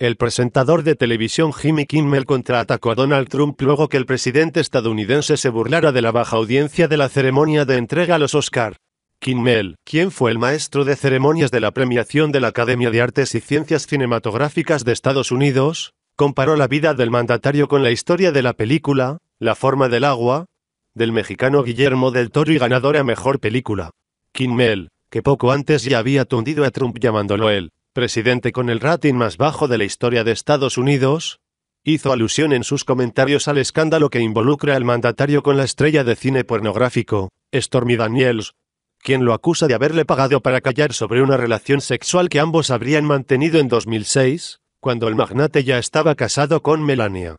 El presentador de televisión Jimmy Kimmel contraatacó a Donald Trump luego que el presidente estadounidense se burlara de la baja audiencia de la ceremonia de entrega a los Oscar. Kimmel, quien fue el maestro de ceremonias de la premiación de la Academia de Artes y Ciencias Cinematográficas de Estados Unidos, comparó la vida del mandatario con la historia de la película, La forma del agua, del mexicano Guillermo del Toro y ganadora Mejor Película. Kimmel, que poco antes ya había tundido a Trump llamándolo él presidente con el rating más bajo de la historia de Estados Unidos, hizo alusión en sus comentarios al escándalo que involucra al mandatario con la estrella de cine pornográfico, Stormy Daniels, quien lo acusa de haberle pagado para callar sobre una relación sexual que ambos habrían mantenido en 2006, cuando el magnate ya estaba casado con Melania.